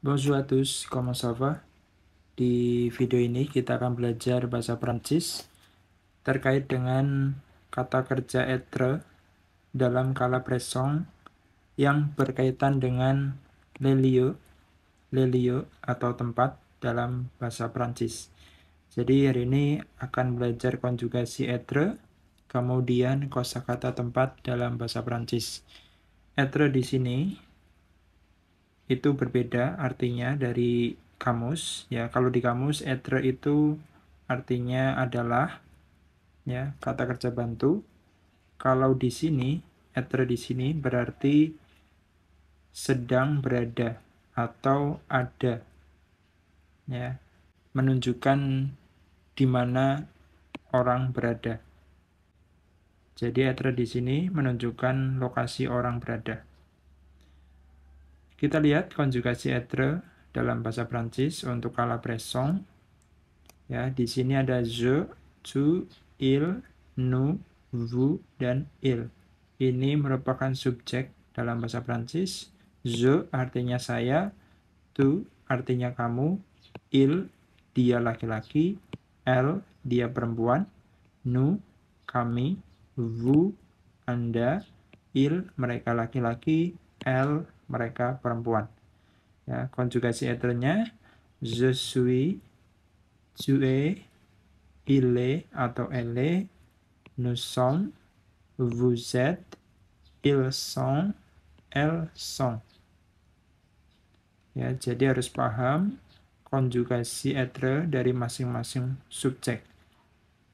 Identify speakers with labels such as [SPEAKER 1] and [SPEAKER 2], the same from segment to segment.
[SPEAKER 1] Bonjour à tous, comment ça va? Di video ini kita akan belajar bahasa Prancis terkait dengan kata kerja être dalam kala presong yang berkaitan dengan les lieux, les lieux atau tempat dalam bahasa Prancis. Jadi hari ini akan belajar konjugasi être, kemudian kosakata tempat dalam bahasa Prancis. Être di sini itu berbeda artinya dari kamus ya kalau di kamus etre itu artinya adalah ya kata kerja bantu kalau di sini etre di sini berarti sedang berada atau ada ya menunjukkan di mana orang berada jadi etre di sini menunjukkan lokasi orang berada kita lihat konjugasi être dalam bahasa Prancis untuk kala presong. Ya, di sini ada je, tu, il, nous, vous, dan il. Ini merupakan subjek dalam bahasa Prancis. Je artinya saya, tu artinya kamu, il dia laki-laki, l dia perempuan, nu kami, vous anda, il mereka laki-laki, L mereka perempuan. Ya, konjugasi eternya je suis, tu es, il est atau elle est, nous sommes, vous êtes, ils sont, elles sont. Ya, jadi harus paham konjugasi etre dari masing-masing subjek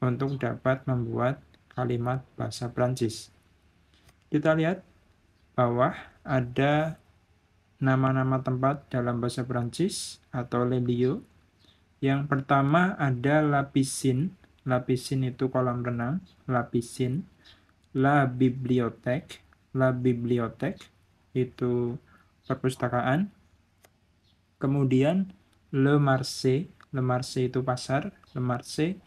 [SPEAKER 1] untuk dapat membuat kalimat bahasa Prancis. Kita lihat bawah ada nama-nama tempat dalam bahasa Perancis atau Lelio. Yang pertama ada lapisin. Lapisin itu kolam renang. Lapisin. La bibliothèque, La bibliothèque itu perpustakaan. Kemudian Le Marché. Le Marché itu pasar. Le Marché.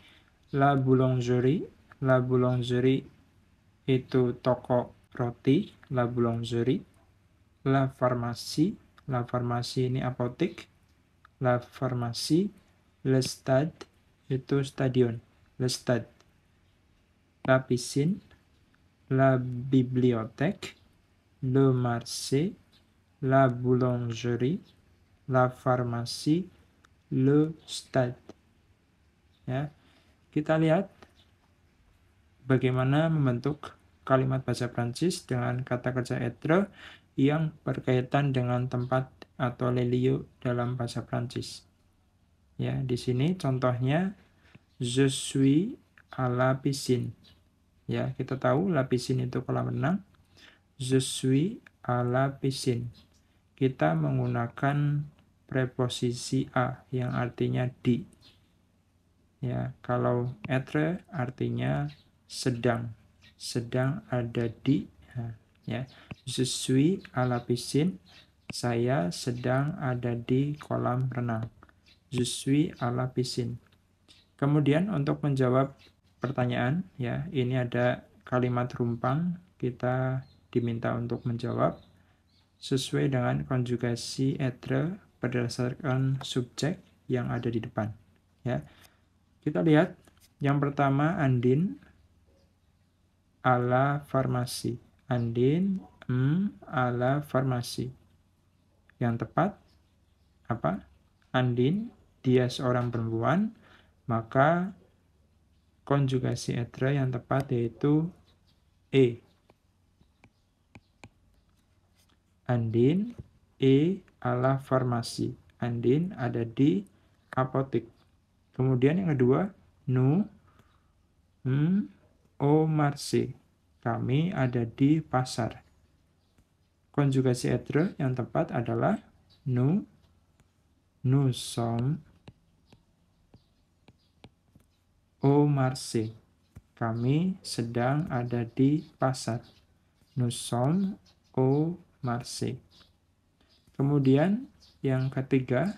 [SPEAKER 1] La Boulangerie. La Boulangerie itu toko roti, la boulangerie, la farmasi, la farmasi ini apotek, la farmasi, le stade itu stadion, le stade, la piscine, la bibliothèque, le marché, la boulangerie, la farmasi, le stade. Ya, kita lihat bagaimana membentuk kalimat bahasa Prancis dengan kata kerja être yang berkaitan dengan tempat atau lelio dalam bahasa Prancis. Ya, di sini contohnya je suis à la piscine. Ya, kita tahu la piscine itu kolam renang. Je suis à la piscine. Kita menggunakan preposisi a yang artinya di. Ya, kalau être artinya sedang sedang ada di ya sesuai ala saya sedang ada di kolam renang sesuai ala kemudian untuk menjawab pertanyaan ya ini ada kalimat rumpang kita diminta untuk menjawab sesuai dengan konjugasi etre berdasarkan subjek yang ada di depan ya kita lihat yang pertama Andin ala farmasi. Andin m ala farmasi. Yang tepat apa? Andin dia seorang perempuan, maka konjugasi etra yang tepat yaitu e. Andin e ala farmasi. Andin ada di apotik. Kemudian yang kedua, nu, m, Omarse. Oh, Kami ada di pasar. Konjugasi etre yang tepat adalah nu nous sommes au oh, marché. Kami sedang ada di pasar. Nous sommes au oh, marché. Kemudian yang ketiga,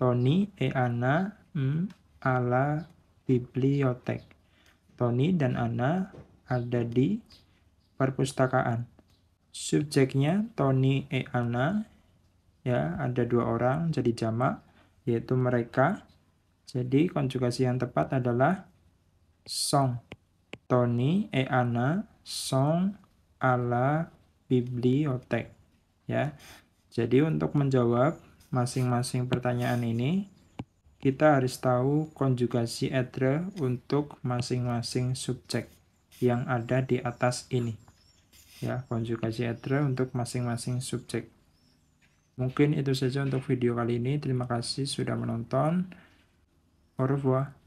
[SPEAKER 1] Tony Eana ana m ala Tony dan Anna ada di perpustakaan. Subjeknya Tony e Anna ya, ada dua orang jadi jamak yaitu mereka. Jadi konjugasi yang tepat adalah song. Tony e Anna song ala bibliotek ya. Jadi untuk menjawab masing-masing pertanyaan ini kita harus tahu konjugasi etre untuk masing-masing subjek yang ada di atas ini. Ya, konjugasi etre untuk masing-masing subjek. Mungkin itu saja untuk video kali ini. Terima kasih sudah menonton. Au revoir.